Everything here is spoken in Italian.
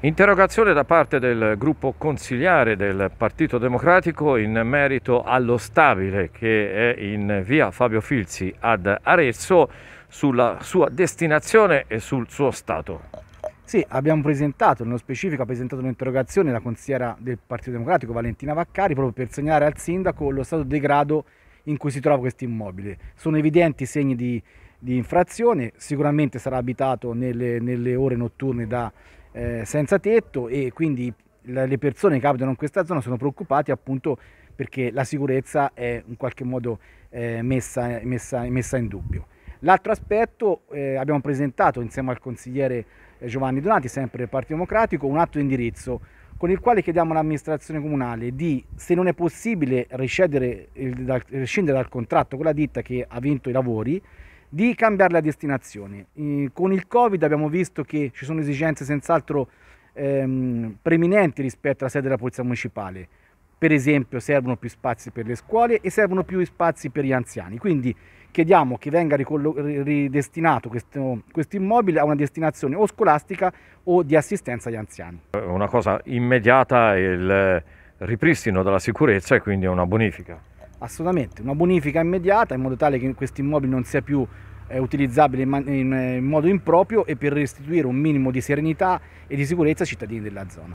Interrogazione da parte del gruppo consigliare del Partito Democratico in merito allo stabile che è in via Fabio Filzi ad Arezzo sulla sua destinazione e sul suo stato. Sì, abbiamo presentato, nello specifico ha presentato un'interrogazione la consigliera del Partito Democratico Valentina Vaccari proprio per segnalare al sindaco lo stato di degrado in cui si trova questo immobile. Sono evidenti segni di, di infrazione, sicuramente sarà abitato nelle, nelle ore notturne da eh, senza tetto e quindi le persone che abitano in questa zona sono preoccupate appunto perché la sicurezza è in qualche modo eh, messa, messa, messa, in dubbio. L'altro aspetto eh, abbiamo presentato insieme al consigliere eh, Giovanni Donati, sempre del Partito Democratico, un atto di indirizzo con il quale chiediamo all'amministrazione comunale di, se non è possibile, rescindere dal contratto con la ditta che ha vinto i lavori, di cambiare la destinazione. con il Covid abbiamo visto che ci sono esigenze senz'altro ehm, preminenti rispetto alla sede della Polizia Municipale. Per esempio servono più spazi per le scuole e servono più spazi per gli anziani. Quindi chiediamo che venga ridestinato questo, questo immobile a una destinazione o scolastica o di assistenza agli anziani. Una cosa immediata è il ripristino della sicurezza e quindi una bonifica assolutamente, una bonifica immediata in modo tale che questo immobile non sia più eh, utilizzabile in, in, eh, in modo improprio e per restituire un minimo di serenità e di sicurezza ai cittadini della zona.